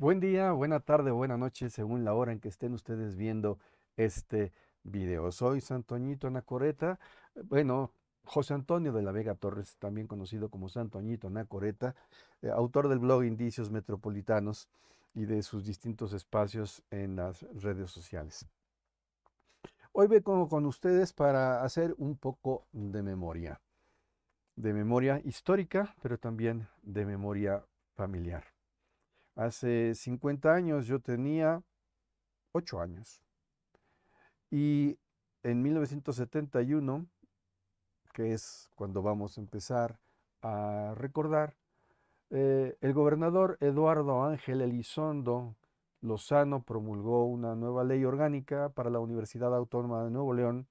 Buen día, buena tarde, buena noche, según la hora en que estén ustedes viendo este video. Soy Santoñito Anacoreta, eh, bueno, José Antonio de la Vega Torres, también conocido como Santoñito Anacoreta, eh, autor del blog Indicios Metropolitanos y de sus distintos espacios en las redes sociales. Hoy vengo con ustedes para hacer un poco de memoria, de memoria histórica, pero también de memoria familiar. Hace 50 años yo tenía 8 años. Y en 1971, que es cuando vamos a empezar a recordar, eh, el gobernador Eduardo Ángel Elizondo Lozano promulgó una nueva ley orgánica para la Universidad Autónoma de Nuevo León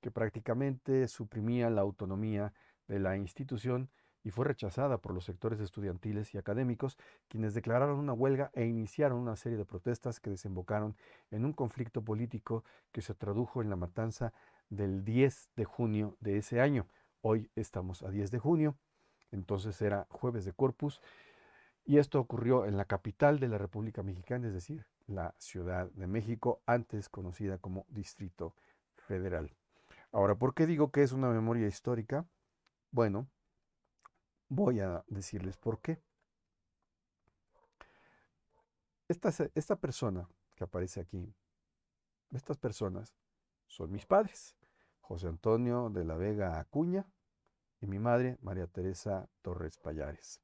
que prácticamente suprimía la autonomía de la institución y fue rechazada por los sectores estudiantiles y académicos, quienes declararon una huelga e iniciaron una serie de protestas que desembocaron en un conflicto político que se tradujo en la matanza del 10 de junio de ese año. Hoy estamos a 10 de junio, entonces era jueves de Corpus, y esto ocurrió en la capital de la República Mexicana, es decir, la Ciudad de México, antes conocida como Distrito Federal. Ahora, ¿por qué digo que es una memoria histórica? Bueno, Voy a decirles por qué. Esta, esta persona que aparece aquí, estas personas son mis padres, José Antonio de la Vega Acuña y mi madre, María Teresa Torres Payares.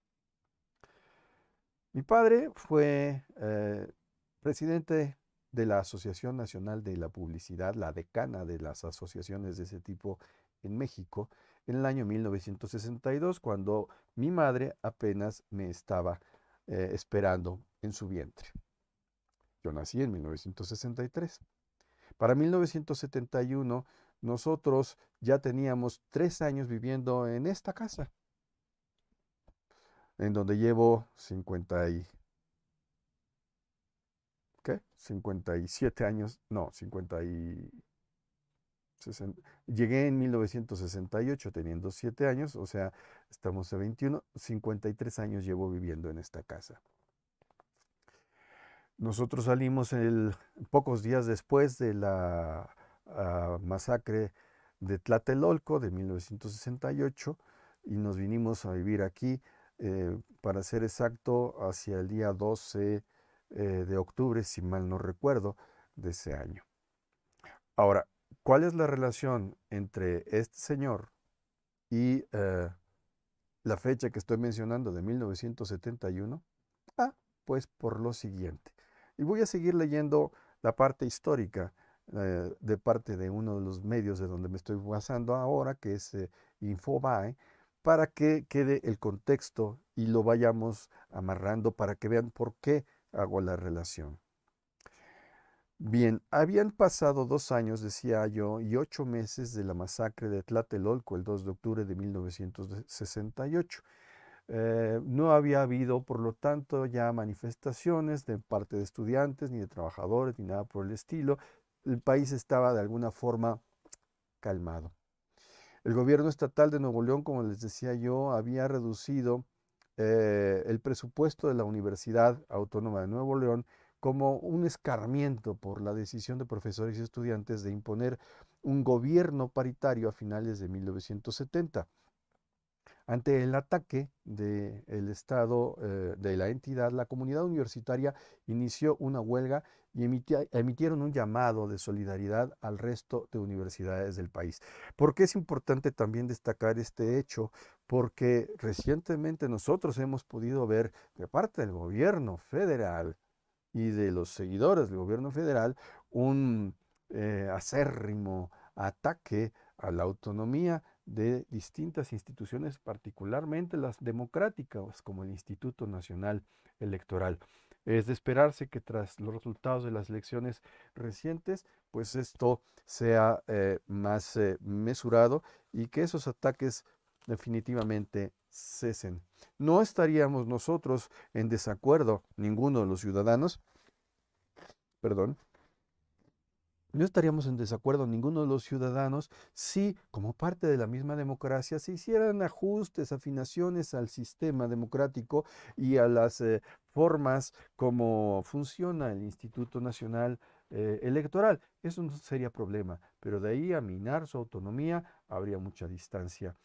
Mi padre fue eh, presidente de la Asociación Nacional de la Publicidad, la decana de las asociaciones de ese tipo en México, en el año 1962, cuando mi madre apenas me estaba eh, esperando en su vientre. Yo nací en 1963. Para 1971, nosotros ya teníamos tres años viviendo en esta casa, en donde llevo 50 ¿qué? 57 años, no, 50 Llegué en 1968 teniendo 7 años, o sea, estamos a 21, 53 años llevo viviendo en esta casa. Nosotros salimos pocos días después de la ah, masacre de Tlatelolco de 1968 y nos vinimos a vivir aquí, eh, para ser exacto, hacia el día 12 eh, de octubre, si mal no recuerdo, de ese año. Ahora, ¿Cuál es la relación entre este señor y eh, la fecha que estoy mencionando de 1971? Ah, pues por lo siguiente. Y voy a seguir leyendo la parte histórica eh, de parte de uno de los medios de donde me estoy basando ahora, que es eh, Infobae, para que quede el contexto y lo vayamos amarrando para que vean por qué hago la relación. Bien, habían pasado dos años, decía yo, y ocho meses de la masacre de Tlatelolco el 2 de octubre de 1968. Eh, no había habido, por lo tanto, ya manifestaciones de parte de estudiantes, ni de trabajadores, ni nada por el estilo. El país estaba de alguna forma calmado. El gobierno estatal de Nuevo León, como les decía yo, había reducido eh, el presupuesto de la Universidad Autónoma de Nuevo León como un escarmiento por la decisión de profesores y estudiantes de imponer un gobierno paritario a finales de 1970. Ante el ataque del Estado, eh, de la entidad, la comunidad universitaria inició una huelga y emitieron un llamado de solidaridad al resto de universidades del país. ¿Por qué es importante también destacar este hecho? Porque recientemente nosotros hemos podido ver de parte del gobierno federal y de los seguidores del gobierno federal un eh, acérrimo ataque a la autonomía de distintas instituciones, particularmente las democráticas, como el Instituto Nacional Electoral. Es de esperarse que tras los resultados de las elecciones recientes, pues esto sea eh, más eh, mesurado y que esos ataques definitivamente cesen. No estaríamos nosotros en desacuerdo, ninguno de los ciudadanos, perdón, no estaríamos en desacuerdo ninguno de los ciudadanos si, como parte de la misma democracia, se hicieran ajustes, afinaciones al sistema democrático y a las eh, formas como funciona el Instituto Nacional eh, Electoral. Eso no sería problema, pero de ahí a minar su autonomía habría mucha distancia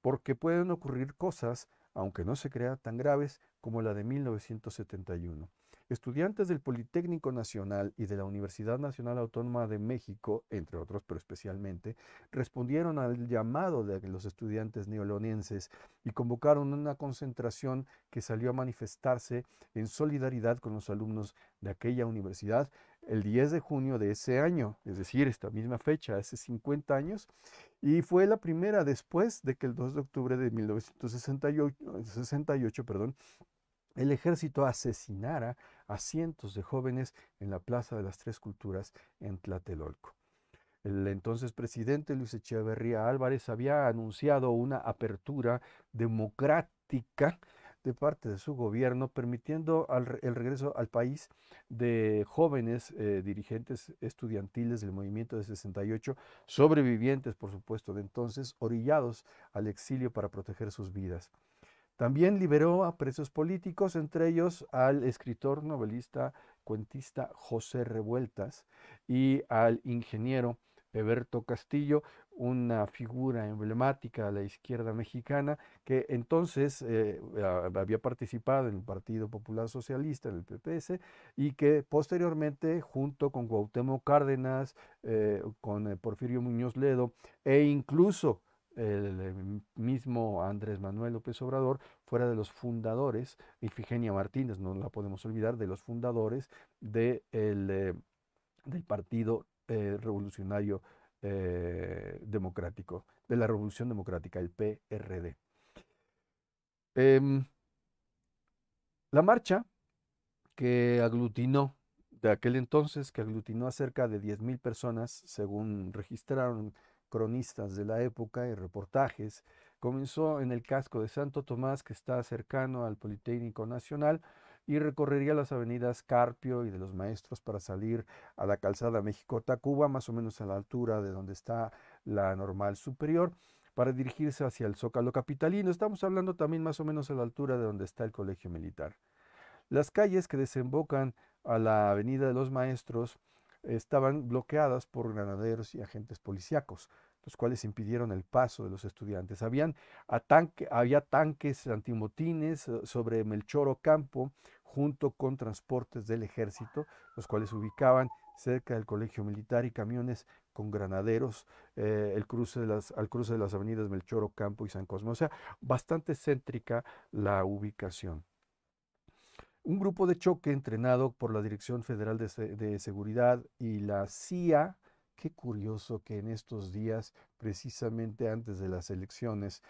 porque pueden ocurrir cosas, aunque no se crea tan graves, como la de 1971. Estudiantes del Politécnico Nacional y de la Universidad Nacional Autónoma de México, entre otros, pero especialmente, respondieron al llamado de los estudiantes neolonenses y convocaron una concentración que salió a manifestarse en solidaridad con los alumnos de aquella universidad el 10 de junio de ese año, es decir, esta misma fecha, hace 50 años, y fue la primera después de que el 2 de octubre de 1968 perdón, el ejército asesinara a cientos de jóvenes en la Plaza de las Tres Culturas en Tlatelolco. El entonces presidente Luis Echeverría Álvarez había anunciado una apertura democrática de parte de su gobierno, permitiendo el regreso al país de jóvenes eh, dirigentes estudiantiles del movimiento de 68, sobrevivientes, por supuesto, de entonces, orillados al exilio para proteger sus vidas. También liberó a presos políticos, entre ellos al escritor, novelista, cuentista José Revueltas y al ingeniero Eberto Castillo, una figura emblemática de la izquierda mexicana que entonces eh, había participado en el Partido Popular Socialista, en el PPS, y que posteriormente, junto con Cuauhtémoc Cárdenas, eh, con eh, Porfirio Muñoz Ledo e incluso el mismo Andrés Manuel López Obrador fuera de los fundadores, y Figenia Martínez, no la podemos olvidar, de los fundadores de del Partido Revolucionario eh, democrático, de la Revolución Democrática, el PRD. Em, la marcha que aglutinó de aquel entonces, que aglutinó a cerca de 10.000 personas, según registraron cronistas de la época y reportajes, comenzó en el casco de Santo Tomás, que está cercano al Politécnico Nacional, y recorrería las avenidas Carpio y de los Maestros para salir a la calzada México-Tacuba, más o menos a la altura de donde está la normal superior, para dirigirse hacia el Zócalo Capitalino. Estamos hablando también más o menos a la altura de donde está el Colegio Militar. Las calles que desembocan a la Avenida de los Maestros estaban bloqueadas por granaderos y agentes policíacos los cuales impidieron el paso de los estudiantes. Habían había tanques antimotines eh, sobre Melchoro Campo, junto con transportes del ejército, los cuales ubicaban cerca del colegio militar y camiones con granaderos eh, el cruce al cruce de las avenidas Melchoro Campo y San Cosme. O sea, bastante céntrica la ubicación. Un grupo de choque entrenado por la Dirección Federal de, Seguridad y la CIA, Qué curioso que en estos días, precisamente antes de las elecciones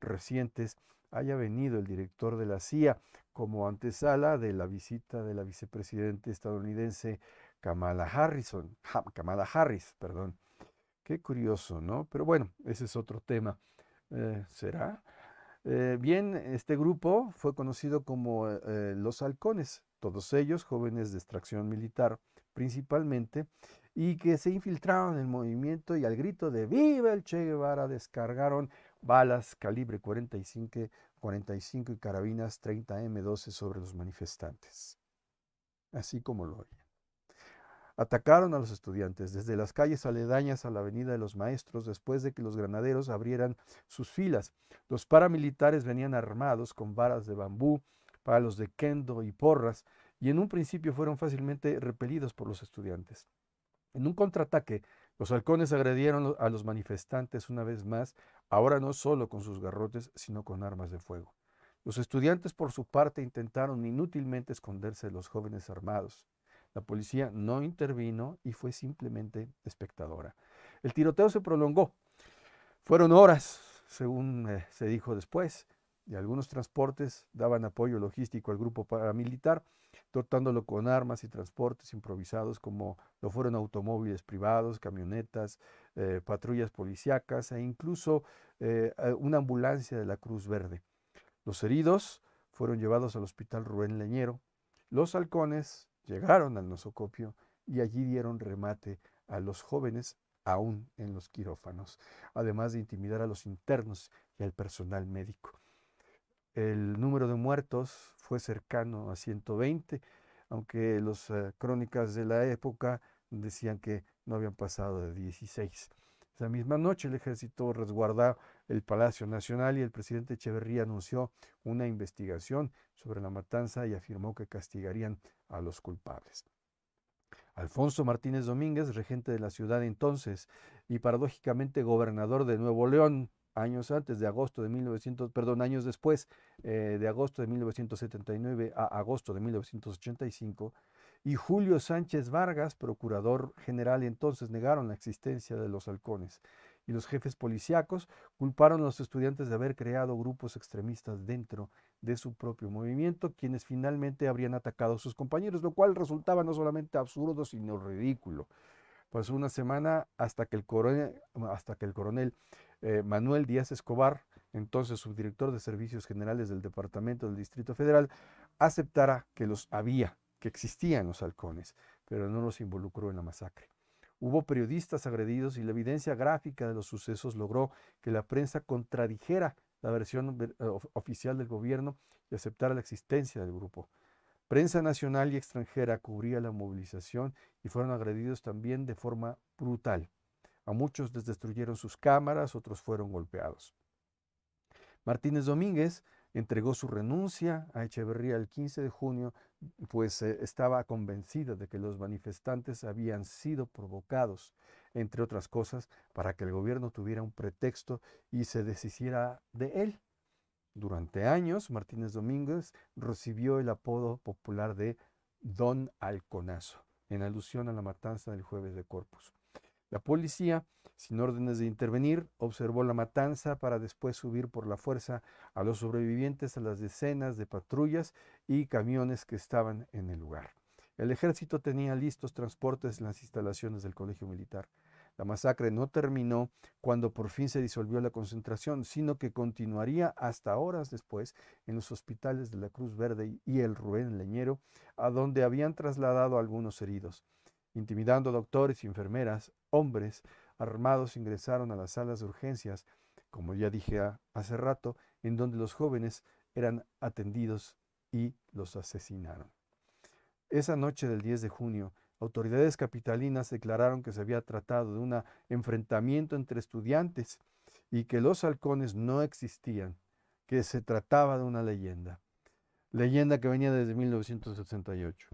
recientes, haya venido el director de la CIA como antesala de la visita de la vicepresidente estadounidense Kamala Harrison, Kamala Harris, perdón. Qué curioso, ¿no? Pero bueno, ese es otro tema. Eh, ¿Será? Eh, bien, este grupo fue conocido como eh, Los Halcones, todos ellos jóvenes de extracción militar principalmente, y que se infiltraron en el movimiento y al grito de ¡Viva el Che Guevara! descargaron balas calibre 45 45 y carabinas 30M12 sobre los manifestantes. Así como lo oyen. Atacaron a los estudiantes desde las calles aledañas a la Avenida de los Maestros después de que los granaderos abrieran sus filas. Los paramilitares venían armados con varas de bambú, palos de kendo y porras, y en un principio fueron fácilmente repelidos por los estudiantes. En un contraataque, los halcones agredieron a los manifestantes una vez más, ahora no solo con sus garrotes, sino con armas de fuego. Los estudiantes, por su parte, intentaron inútilmente esconderse de los jóvenes armados. La policía no intervino y fue simplemente espectadora. El tiroteo se prolongó. Fueron horas, según eh, se dijo después, y algunos transportes daban apoyo logístico al grupo paramilitar dotándolo con armas y transportes improvisados como lo fueron automóviles privados, camionetas, eh, patrullas policíacas e incluso eh, una ambulancia de la Cruz Verde. Los heridos fueron llevados al hospital Rubén Leñero. Los halcones llegaron al nosocopio y allí dieron remate a los jóvenes aún en los quirófanos, además de intimidar a los internos y al personal médico. El número de muertos fue cercano a 120, aunque las eh, crónicas de la época decían que no habían pasado de 16. Esa misma noche el ejército resguardó el Palacio Nacional y el presidente Echeverría anunció una investigación sobre la matanza y afirmó que castigarían a los culpables. Alfonso Martínez Domínguez, regente de la ciudad entonces y paradójicamente gobernador de Nuevo León, años antes, de agosto de 1900, perdón, años después, eh, de agosto de 1979 a agosto de 1985, y Julio Sánchez Vargas, procurador general entonces, negaron la existencia de los halcones. Y los jefes policíacos culparon a los estudiantes de haber creado grupos extremistas dentro de su propio movimiento, quienes finalmente habrían atacado a sus compañeros, lo cual resultaba no solamente absurdo, sino ridículo. Pasó una semana hasta que el hasta que el coronel eh, Manuel Díaz Escobar, entonces subdirector de Servicios Generales del Departamento del Distrito Federal, aceptara que los había, que existían los halcones, pero no los involucró en la masacre. Hubo periodistas agredidos y la evidencia gráfica de los sucesos logró que la prensa contradijera la versión eh, oficial del gobierno y aceptara la existencia del grupo. Prensa nacional y extranjera cubría la movilización y fueron agredidos también de forma brutal. A muchos les destruyeron sus cámaras, otros fueron golpeados. Martínez Domínguez entregó su renuncia a Echeverría el 15 de junio, pues eh, estaba convencida de que los manifestantes habían sido provocados, entre otras cosas, para que el gobierno tuviera un pretexto y se deshiciera de él. Durante años, Martínez Domínguez recibió el apodo popular de Don Alconazo, en alusión a la matanza del jueves de Corpus. La policía, sin órdenes de intervenir, observó la matanza para después subir por la fuerza a los sobrevivientes a las decenas de patrullas y camiones que estaban en el lugar. El ejército tenía listos transportes en las instalaciones del colegio militar. La masacre no terminó cuando por fin se disolvió la concentración, sino que continuaría hasta horas después en los hospitales de la Cruz Verde y el Rubén Leñero, a donde habían trasladado algunos heridos. Intimidando doctores y enfermeras, hombres armados ingresaron a las salas de urgencias, como ya dije hace rato, en donde los jóvenes eran atendidos y los asesinaron. Esa noche del 10 de junio, autoridades capitalinas declararon que se había tratado de un enfrentamiento entre estudiantes y que los halcones no existían, que se trataba de una leyenda, leyenda que venía desde 1968.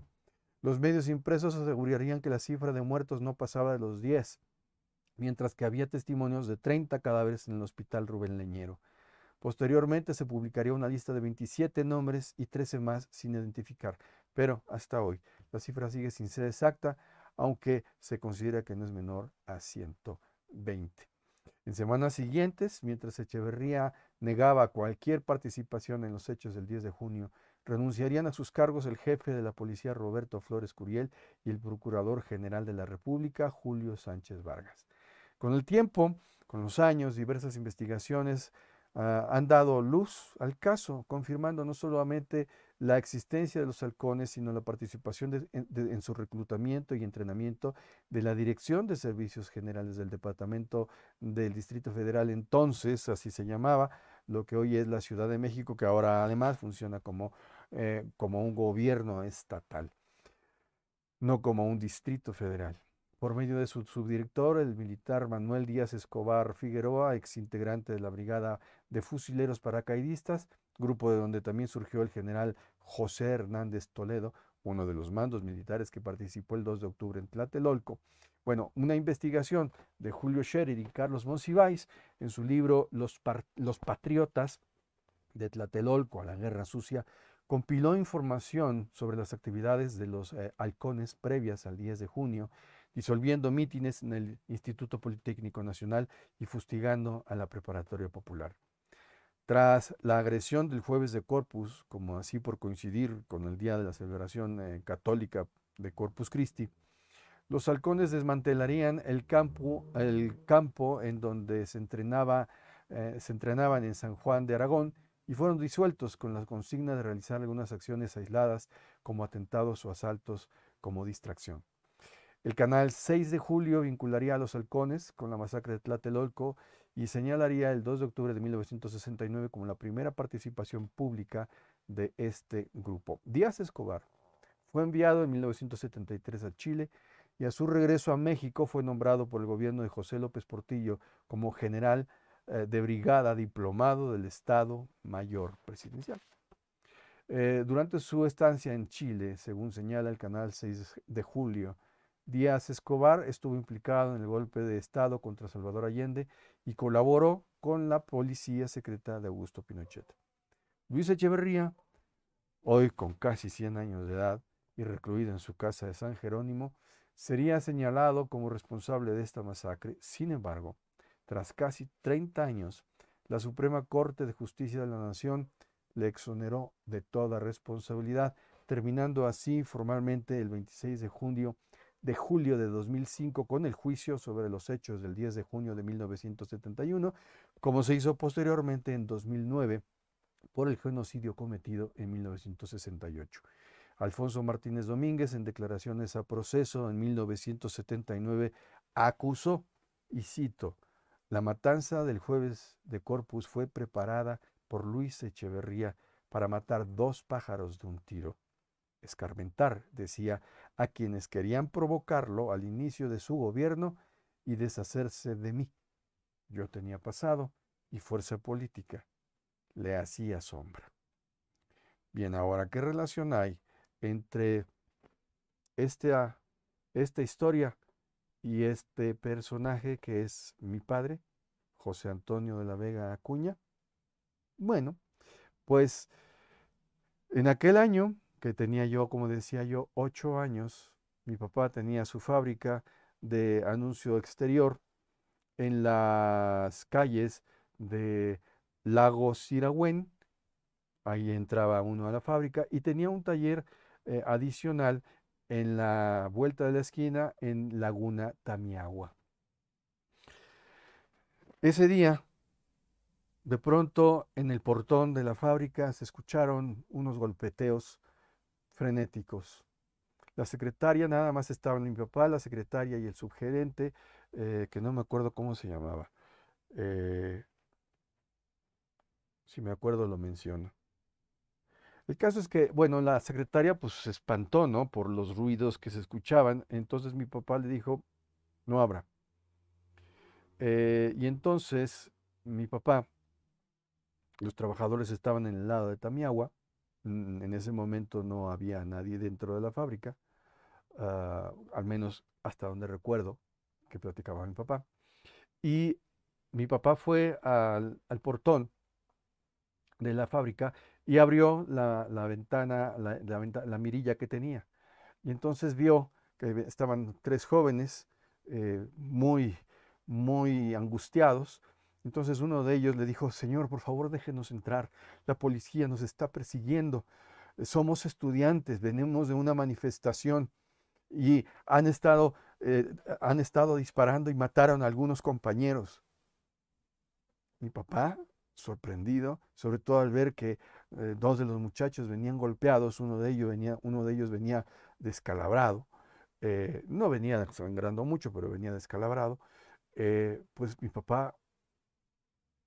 Los medios impresos asegurarían que la cifra de muertos no pasaba de los 10, mientras que había testimonios de 30 cadáveres en el hospital Rubén Leñero. Posteriormente se publicaría una lista de 27 nombres y 13 más sin identificar, pero hasta hoy la cifra sigue sin ser exacta, aunque se considera que no es menor a 120. En semanas siguientes, mientras Echeverría negaba cualquier participación en los hechos del 10 de junio, Renunciarían a sus cargos el jefe de la policía Roberto Flores Curiel y el procurador general de la República Julio Sánchez Vargas. Con el tiempo, con los años, diversas investigaciones ah, han dado luz al caso, confirmando no solamente la existencia de los halcones, sino la participación en su reclutamiento y entrenamiento de la Dirección de Servicios Generales del Departamento del Distrito Federal, entonces así se llamaba, lo que hoy es la Ciudad de México, que ahora además funciona como eh, como un gobierno estatal, no como un distrito federal. Por medio de su subdirector, el militar Manuel Díaz Escobar Figueroa, exintegrante de la Brigada de Fusileros Paracaidistas, grupo de donde también surgió el general José Hernández Toledo, uno de los mandos militares que participó el 2 de octubre en Tlatelolco. Bueno, una investigación de Julio Scherer y Carlos Monsiváis en su libro Los, Los Patriotas de Tlatelolco a la Guerra Sucia compiló información sobre las actividades de los eh, halcones previas al 10 de junio, disolviendo mítines en el Instituto Politécnico Nacional y fustigando a la Preparatoria Popular. Tras la agresión del jueves de Corpus, como así por coincidir con el día de la celebración eh, católica de Corpus Christi, los halcones desmantelarían el campo, el campo en donde se, entrenaba, eh, se entrenaban en San Juan de Aragón y fueron disueltos con la consigna de realizar algunas acciones aisladas como atentados o asaltos como distracción. El canal 6 de julio vincularía a los halcones con la masacre de Tlatelolco y señalaría el 2 de octubre de 1969 como la primera participación pública de este grupo. Díaz Escobar fue enviado en 1973 a Chile y a su regreso a México fue nombrado por el gobierno de José López Portillo como general eh, de brigada diplomado del Estado Mayor Presidencial. Eh, durante su estancia en Chile, según señala el canal 6 de julio, Díaz Escobar estuvo implicado en el golpe de Estado contra Salvador Allende y colaboró con la policía secreta de Augusto Pinochet. Luis Echeverría, hoy con casi 100 años de edad y recluido en su casa de San Jerónimo, sería señalado como responsable de esta masacre. Sin embargo, tras casi 30 años, la Suprema Corte de Justicia de la Nación le exoneró de toda responsabilidad, terminando así formalmente el 26 de junio de julio de 2005 con el juicio sobre los hechos del 10 de junio de 1971, como se hizo posteriormente en 2009 por el genocidio cometido en 1968. Alfonso Martínez Domínguez, en declaraciones a proceso en 1979, acusó, y cito, la matanza del jueves de Corpus fue preparada por Luis Echeverría para matar dos pájaros de un tiro. Escarmentar, decía, a quienes querían provocarlo al inicio de su gobierno y deshacerse de mí. Yo tenía pasado y fuerza política. Le hacía sombra. Bien, ahora, ¿qué relación hay entre esta, esta historia y este personaje que es mi padre, José Antonio de la Vega Acuña. Bueno, pues en aquel año que tenía yo, como decía yo, ocho años, mi papá tenía su fábrica de anuncio exterior en las calles de Lago Siragüen. Ahí entraba uno a la fábrica y tenía un taller eh, adicional en la vuelta de la esquina en Laguna Tamiagua. Ese día, de pronto, en el portón de la fábrica se escucharon unos golpeteos frenéticos. La secretaria, nada más estaban mi papá, la secretaria y el subgerente, eh, que no me acuerdo cómo se llamaba. Eh, si me acuerdo lo menciona. El caso es que, bueno, la secretaria pues se espantó, ¿no? Por los ruidos que se escuchaban. Entonces mi papá le dijo, no habrá. Eh, y entonces mi papá, los trabajadores estaban en el lado de Tamiagua. Mm, en ese momento no había nadie dentro de la fábrica, ah, al menos hasta donde recuerdo que platicaba mi papá. Y mi papá fue al portón de la fábrica y abrió la, ventana, la, mirilla que tenía. Y entonces vio que estaban tres jóvenes eh, muy, muy angustiados. Entonces uno de ellos le dijo, Señor, por favor déjenos entrar, la policía nos está persiguiendo, somos estudiantes, venimos de una manifestación y han estado, eh, han estado disparando y mataron a algunos compañeros. Mi papá, sorprendido, sobre todo al ver que eh, dos de los muchachos venían golpeados, uno de ellos venía, uno de ellos venía descalabrado, eh, no venía sangrando mucho, pero venía descalabrado, eh, pues mi papá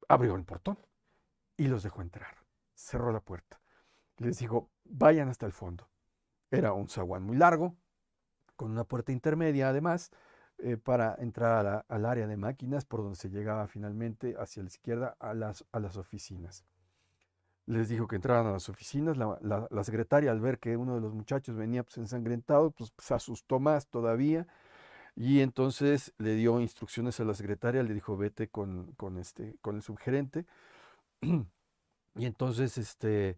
abrió el portón y los dejó entrar, cerró la puerta. Les dijo, vayan hasta el fondo. Era un zaguán muy largo, con una puerta intermedia además, para entrar al área de máquinas por donde se llegaba finalmente hacia la izquierda a las oficinas les dijo que entraran a las oficinas. La, secretaria, al ver que uno de los muchachos venía pues, ensangrentado, pues, pues, se asustó más todavía. Y entonces le dio instrucciones a la secretaria, le dijo, vete con, con este, con el subgerente. y entonces, este,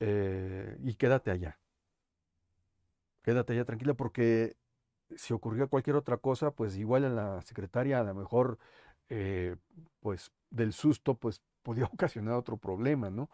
eh, y quédate allá. Quédate allá tranquila porque si ocurrió cualquier otra cosa, pues igual a la secretaria, a lo mejor, eh, pues del susto, pues podía ocasionar otro problema, ¿no?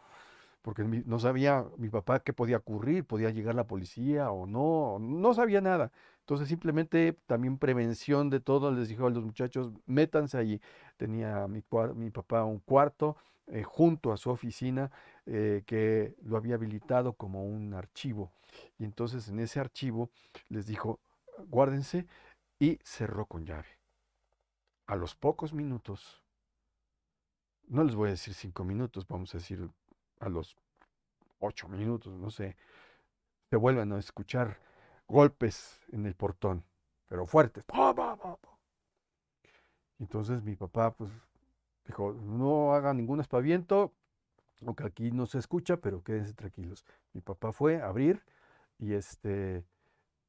porque no sabía mi papá qué podía ocurrir, podía llegar la policía o no, no sabía nada. Entonces simplemente también prevención de todo, les dijo a los muchachos, métanse allí. Tenía mi, mi papá un cuarto eh, junto a su oficina eh, que lo había habilitado como un archivo. Y entonces en ese archivo les dijo, guárdense y cerró con llave. A los pocos minutos, no les voy a decir cinco minutos, vamos a decir a los ocho minutos, no sé, se vuelven a escuchar golpes en el portón, pero fuertes. Entonces mi papá pues dijo, no haga ningún espaviento, aunque aquí no se escucha, pero quédense tranquilos. Mi papá fue a abrir y este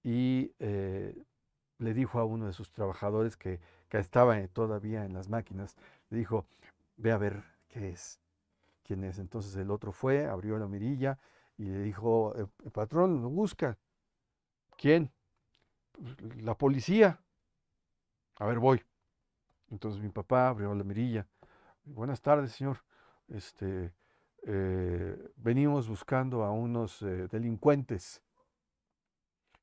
y eh, le dijo a uno de sus trabajadores que, que estaba todavía en las máquinas, le dijo, ve a ver qué es. Entonces el otro fue, abrió la mirilla y le dijo, el eh, eh, patrón, no busca. ¿Quién? Pues, la policía. A ver, voy. Entonces mi papá abrió la mirilla. Buenas tardes, señor. Este, eh, venimos buscando a unos delincuentes.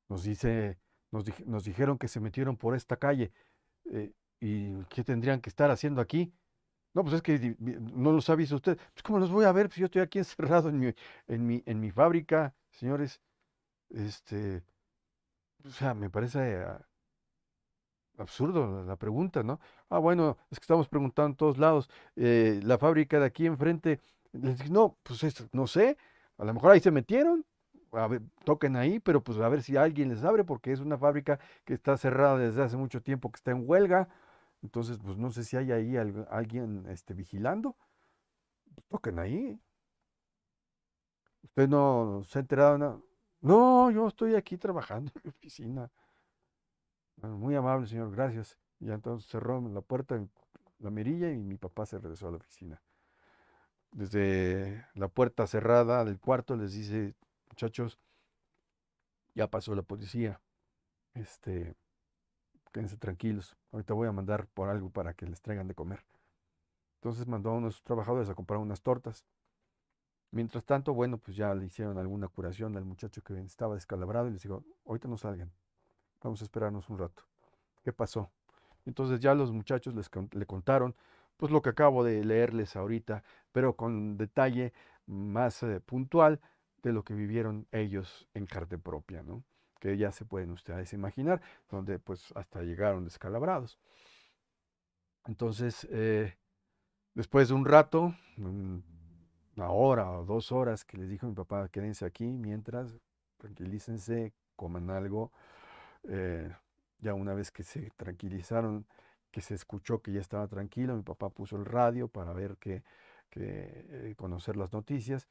Nos dice, nos, dijeron que se metieron por esta calle. ¿Y qué tendrían que estar haciendo aquí? No, pues es que no los ha visto usted. Pues, ¿cómo los voy a ver? si pues, yo estoy aquí encerrado en mi, en mi, en mi fábrica, señores. Este, o sea, me parece ah, absurdo la, pregunta, ¿no? Ah, bueno, es que estamos preguntando en todos lados. Eh, la fábrica de aquí enfrente, no, pues no sé, a lo mejor ahí se metieron, a toquen ahí, pero pues a ver si alguien les abre, porque es una fábrica que está cerrada desde hace mucho tiempo, que está en huelga. Entonces, pues no sé si hay ahí alguien este, vigilando. toquen ahí. Usted no se ha enterado nada. No, yo estoy aquí trabajando en mi oficina. muy amable, señor, gracias. Y entonces cerró la puerta, la mirilla, y mi papá se regresó a la oficina. Desde la puerta cerrada del cuarto les dice, muchachos, ya pasó la policía. Este, quédense tranquilos, ahorita voy a mandar por algo para que les traigan de comer. Entonces mandó a unos trabajadores a comprar unas tortas. Mientras tanto, bueno, pues ya le hicieron alguna curación al muchacho que estaba descalabrado y les dijo, ahorita no salgan, vamos a esperarnos un rato. ¿Qué pasó? Entonces ya los muchachos les le contaron pues lo que acabo de leerles ahorita, pero con detalle más eh, puntual de lo que vivieron ellos en Carte propia, ¿no? que ya se pueden ustedes imaginar, donde pues hasta llegaron descalabrados. Entonces, eh, después de un rato, una hora o dos horas que les dijo mi papá, quédense aquí mientras, tranquilícense, coman algo. Eh, ya una vez que se tranquilizaron, que se escuchó que ya estaba tranquilo, mi papá puso el radio para ver que, eh, conocer las noticias.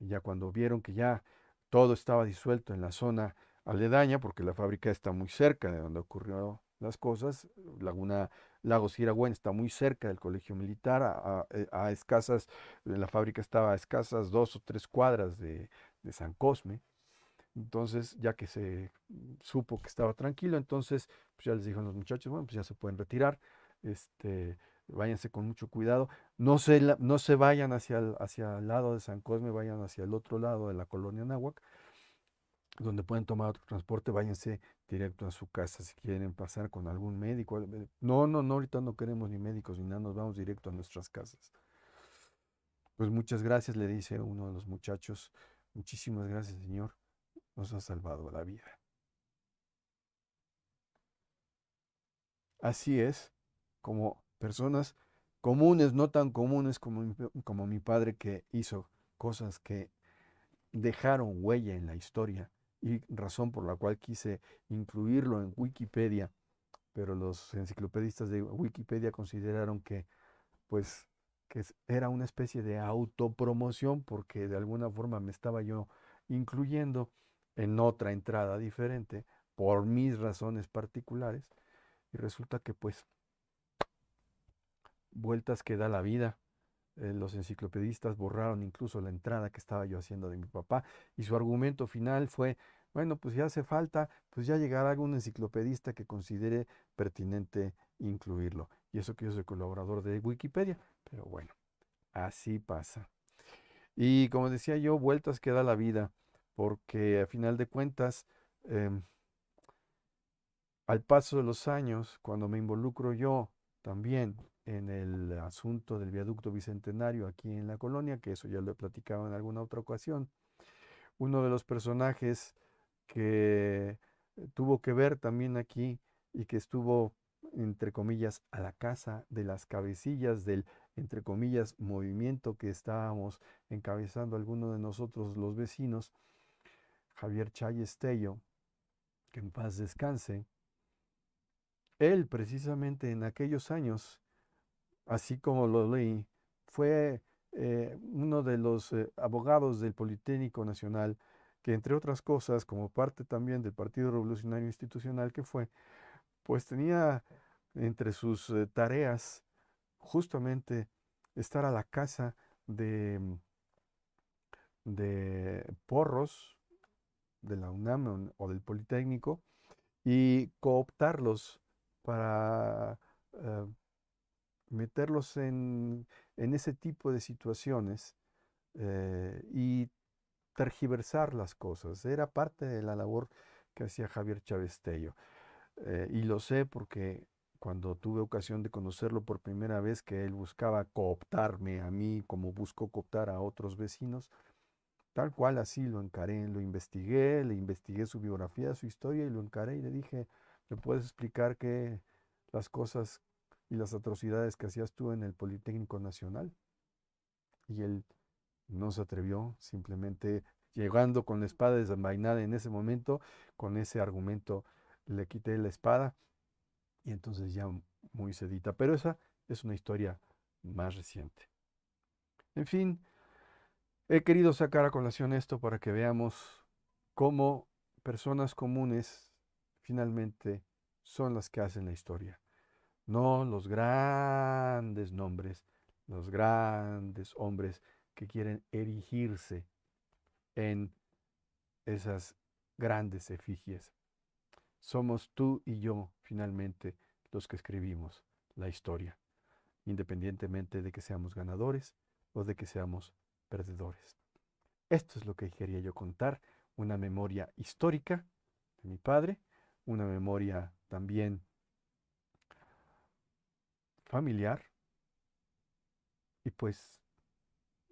ya cuando vieron que ya todo estaba disuelto en la zona aledaña, porque la fábrica está muy cerca de donde ocurrieron las cosas. Laguna Lago Siragüen está muy cerca del colegio militar, eh, a, escasas, la fábrica estaba a escasas dos o tres cuadras de, San Cosme. Entonces, ya que se mm, supo que estaba tranquilo, entonces pues, ya les dijeron los muchachos, bueno, pues ya se pueden retirar, este, váyanse con mucho cuidado, no se, no se vayan hacia el, hacia el lado de San Cosme, vayan hacia el otro lado de la colonia Nahuac, donde pueden tomar otro transporte, váyanse directo a su casa si quieren pasar con algún médico. Eh, no, no, no, ahorita no queremos ni médicos ni nada, nos vamos directo a nuestras casas. Pues muchas gracias, le dice uno de los muchachos. Muchísimas gracias, Señor. Nos ha salvado la vida. Así es, como personas comunes, no tan comunes como, como mi padre que hizo cosas que dejaron huella en la historia, y razón por la cual quise incluirlo en Wikipedia, pero los enciclopedistas de Wikipedia consideraron que pues que era una especie de autopromoción porque de alguna forma me estaba yo incluyendo en otra entrada diferente por mis razones particulares y resulta que pues vueltas que da la vida eh, los enciclopedistas borraron incluso la entrada que estaba yo haciendo de mi papá y su argumento final fue, bueno, pues ya hace falta, pues ya llegará algún enciclopedista que considere pertinente incluirlo. Y eso que yo soy colaborador de Wikipedia, pero bueno, así pasa. Y como decía yo, vueltas que da la vida, porque a final de cuentas, em, al paso de los años, cuando me involucro yo también en el asunto del viaducto bicentenario aquí en la colonia, que eso ya lo he platicado en alguna otra ocasión. Uno de los personajes que eh, tuvo que ver también aquí y que estuvo, entre comillas, a la casa de las cabecillas del, entre comillas, movimiento que estábamos encabezando algunos de nosotros los vecinos, Javier Chay Estello, que en paz descanse, él precisamente en aquellos años así como lo leí, fue eh, uno de los eh, abogados del Politécnico Nacional, que entre otras cosas, como parte también del Partido Revolucionario Institucional que fue, pues tenía entre sus eh, tareas justamente estar a la casa de, mm, de porros de la UNAM o del Politécnico y cooptarlos para meterlos en, ese tipo de situaciones eh, y tergiversar las cosas. Era parte de la labor que hacía Javier Chavestello. Eh, y lo sé porque cuando tuve ocasión de conocerlo por primera vez, que él buscaba cooptarme a mí como buscó cooptar a otros vecinos, tal cual así lo encaré, lo investigué, le investigué su biografía, su historia y lo encaré y le dije, ¿me puedes explicar que las cosas y las atrocidades que hacías tú en el Politécnico Nacional. Y él no se atrevió, simplemente llegando con la espada desenvainada en ese momento, con ese argumento le quité la espada y entonces ya muy sedita. Pero esa es una historia más reciente. En fin, he querido sacar a colación esto para que veamos cómo personas comunes finalmente son las que hacen la historia no los grandes nombres, los grandes hombres que quieren erigirse en esas grandes efigies. Somos tú y yo, finalmente, los que escribimos la historia, independientemente de que seamos ganadores o de que seamos perdedores. Esto es lo que quería yo contar, una memoria histórica de mi padre, una memoria también familiar. Y pues,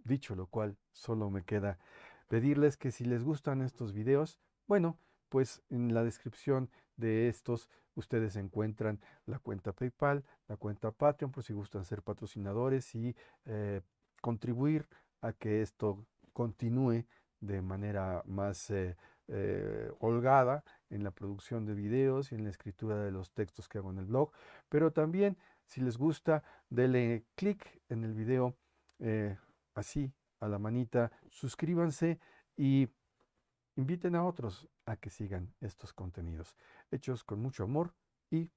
dicho lo cual, solo me queda pedirles que si les gustan estos videos, bueno, pues en la descripción de estos ustedes encuentran la cuenta PayPal, la cuenta Patreon, por si gustan ser patrocinadores y eh, contribuir a que esto continúe de manera más eh, eh, holgada en la producción de videos y en la escritura de los textos que hago en el blog, pero también si les gusta, denle clic en el video, eh, así a la manita, suscríbanse y inviten a otros a que sigan estos contenidos, hechos con mucho amor y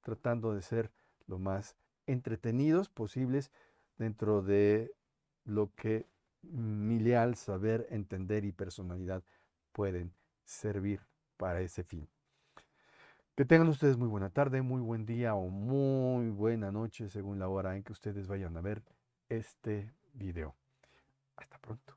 tratando de ser lo más entretenidos posibles dentro de lo que mi leal saber, entender y personalidad pueden servir para ese fin. Que tengan ustedes muy buena tarde, muy buen día o muy buena noche según la hora en que ustedes vayan a ver este video. Hasta pronto.